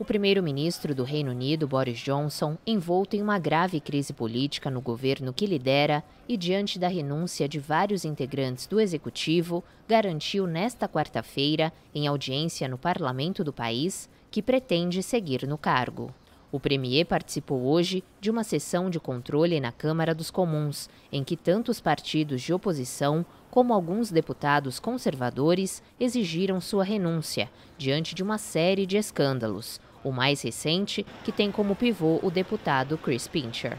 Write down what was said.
O primeiro-ministro do Reino Unido, Boris Johnson, envolto em uma grave crise política no governo que lidera e diante da renúncia de vários integrantes do executivo, garantiu nesta quarta-feira, em audiência no parlamento do país, que pretende seguir no cargo. O premier participou hoje de uma sessão de controle na Câmara dos Comuns, em que tanto os partidos de oposição como alguns deputados conservadores exigiram sua renúncia, diante de uma série de escândalos, o mais recente, que tem como pivô o deputado Chris Pincher.